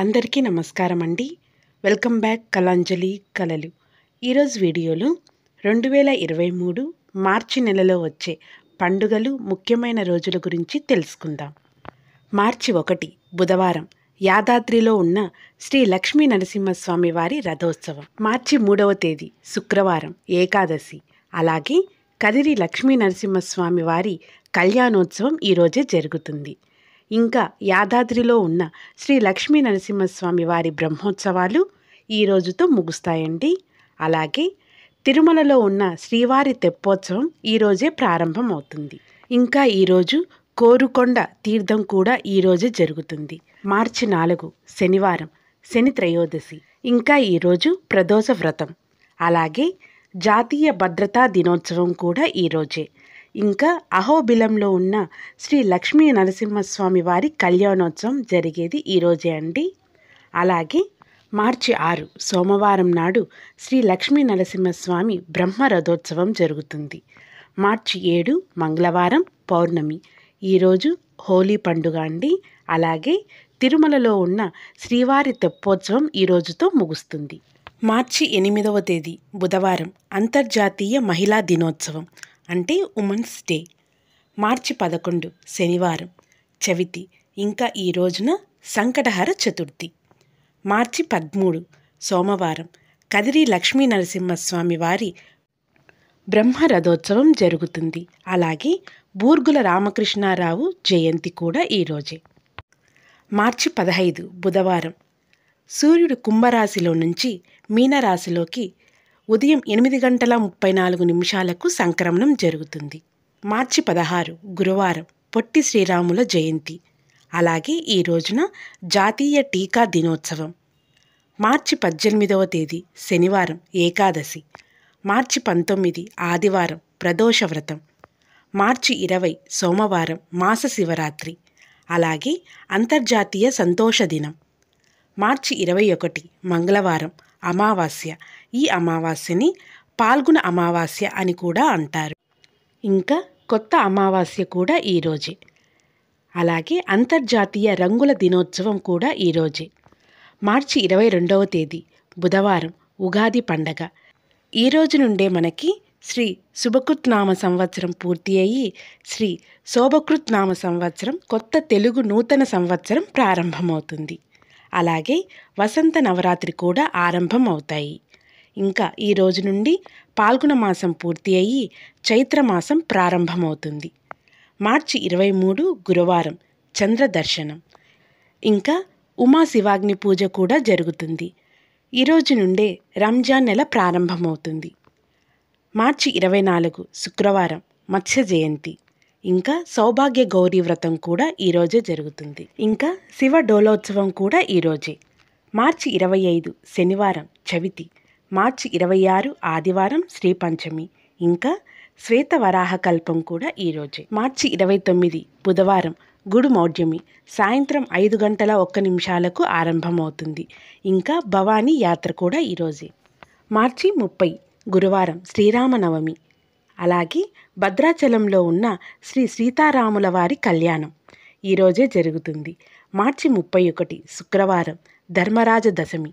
అందరికీ నమస్కారం అండి వెల్కమ్ బ్యాక్ కలాంజలి కళలు ఈరోజు వీడియోలో రెండు వేల ఇరవై మూడు మార్చి నెలలో వచ్చే పండుగలు ముఖ్యమైన రోజుల గురించి తెలుసుకుందాం మార్చి ఒకటి బుధవారం యాదాద్రిలో ఉన్న శ్రీ లక్ష్మీ నరసింహస్వామి వారి రథోత్సవం మార్చి మూడవ తేదీ శుక్రవారం ఏకాదశి అలాగే కదిరి లక్ష్మీ నరసింహస్వామి వారి కళ్యాణోత్సవం ఈరోజే జరుగుతుంది ఇంకా యాదాద్రిలో ఉన్న శ్రీ లక్ష్మీ నరసింహస్వామి వారి బ్రహ్మోత్సవాలు ఈ రోజుతో ముగుస్తాయండి అలాగే తిరుమలలో ఉన్న శ్రీవారి తెప్పోత్సవం ఈరోజే ప్రారంభం అవుతుంది ఇంకా ఈరోజు కోరుకొండ తీర్థం కూడా ఈరోజే జరుగుతుంది మార్చి నాలుగు శనివారం శని త్రయోదశి ఇంకా ఈరోజు ప్రదోష వ్రతం అలాగే జాతీయ భద్రతా దినోత్సవం కూడా ఈరోజే ఇంకా అహోబిలంలో ఉన్న శ్రీ లక్ష్మీ నరసింహస్వామి వారి కళ్యాణోత్సవం జరిగేది ఈరోజే అండి అలాగే మార్చి ఆరు సోమవారం నాడు శ్రీ లక్ష్మీ నరసింహస్వామి బ్రహ్మ రథోత్సవం జరుగుతుంది మార్చి ఏడు మంగళవారం పౌర్ణమి ఈరోజు హోలీ పండుగ అండి అలాగే తిరుమలలో ఉన్న శ్రీవారి తెప్పోత్సవం ఈ రోజుతో ముగుస్తుంది మార్చి ఎనిమిదవ తేదీ బుధవారం అంతర్జాతీయ మహిళా దినోత్సవం అంటే ఉమెన్స్ డే మార్చి పదకొండు శనివారం చవితి ఇంకా ఈ రోజున సంకటహర చతుర్థి మార్చి పద్మూడు సోమవారం కదిరి లక్ష్మీ నరసింహస్వామి వారి బ్రహ్మరథోత్సవం జరుగుతుంది అలాగే బూర్గుల రామకృష్ణారావు జయంతి కూడా ఈరోజే మార్చి పదహైదు బుధవారం సూర్యుడు కుంభరాశిలో నుంచి మీనరాశిలోకి ఉదయం ఎనిమిది గంటల ముప్పై నాలుగు నిమిషాలకు సంక్రమణం జరుగుతుంది మార్చి పదహారు గురువారం పొట్టి శ్రీరాముల జయంతి అలాగే ఈ రోజున జాతీయ టీకా దినోత్సవం మార్చి పద్దెనిమిదవ తేదీ శనివారం ఏకాదశి మార్చి పంతొమ్మిది ఆదివారం ప్రదోష వ్రతం మార్చి ఇరవై సోమవారం మాస శివరాత్రి అలాగే అంతర్జాతీయ సంతోష దినం మార్చి ఇరవై ఒకటి మంగళవారం అమావాస్య ఈ అమావాస్యని పాల్గొన అమావాస్య అని కూడా అంటారు ఇంకా కొత్త అమావాస్య కూడా ఈరోజే అలాగే అంతర్జాతీయ రంగుల దినోత్సవం కూడా ఈరోజే మార్చి ఇరవై రెండవ తేదీ బుధవారం ఉగాది పండగ ఈరోజు నుండే మనకి శ్రీ శుభకృత్నామ సంవత్సరం పూర్తి అయ్యి శ్రీ శోభకృత్నామ సంవత్సరం కొత్త తెలుగు నూతన సంవత్సరం ప్రారంభమవుతుంది అలాగే వసంత నవరాత్రి కూడా ఆరంభం అవుతాయి ఇంకా ఈ రోజు నుండి పాల్గొన మాసం పూర్తి అయ్యి చైత్రమాసం ప్రారంభమవుతుంది మార్చి ఇరవై మూడు గురువారం చంద్ర దర్శనం ఇంకా ఉమా శివాగ్ని పూజ కూడా జరుగుతుంది ఈరోజు నుండే రంజాన్ నెల ప్రారంభమవుతుంది మార్చి ఇరవై నాలుగు శుక్రవారం మత్స్య జయంతి ఇంకా సౌభాగ్య గౌరీ వ్రతం కూడా ఈరోజే జరుగుతుంది ఇంకా శివ డోలోత్సవం కూడా ఈరోజే మార్చి ఇరవై ఐదు శనివారం చవితి మార్చి ఇరవై ఆరు ఆదివారం శ్రీపంచమి ఇంకా శ్వేత వరాహ కల్పం కూడా ఈరోజే మార్చి ఇరవై తొమ్మిది బుధవారం గుడు మౌఢ్యమి సాయంత్రం ఐదు గంటల ఒక్క నిమిషాలకు ఆరంభమవుతుంది ఇంకా భవానీ యాత్ర కూడా ఈరోజే మార్చి ముప్పై గురువారం శ్రీరామనవమి అలాగే భద్రాచలంలో ఉన్న శ్రీ సీతారాముల వారి కళ్యాణం ఈరోజే జరుగుతుంది మార్చి ముప్పై ఒకటి శుక్రవారం ధర్మరాజ దశమి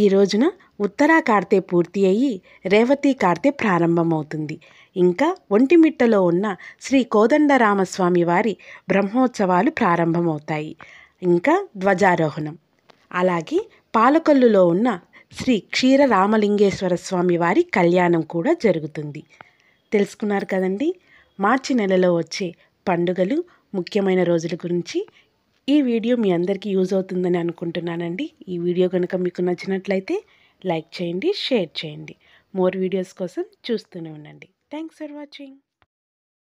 ఈ రోజున ఉత్తరా కార్తె పూర్తి అయ్యి రేవతి కార్తె ప్రారంభమవుతుంది ఇంకా ఒంటిమిట్టలో ఉన్న శ్రీ కోదండరామస్వామి వారి బ్రహ్మోత్సవాలు ప్రారంభమవుతాయి ఇంకా ధ్వజారోహణం అలాగే పాలకొల్లులో ఉన్న శ్రీ క్షీర రామలింగేశ్వర స్వామి వారి కళ్యాణం కూడా జరుగుతుంది తెలుసుకున్నారు కదండి మార్చి నెలలో వచ్చే పండుగలు ముఖ్యమైన రోజుల గురించి ఈ వీడియో మీ అందరికీ యూజ్ అవుతుందని అనుకుంటున్నానండి ఈ వీడియో కనుక మీకు నచ్చినట్లయితే లైక్ చేయండి షేర్ చేయండి మోర్ వీడియోస్ కోసం చూస్తూనే ఉండండి థ్యాంక్స్ ఫర్ వాచింగ్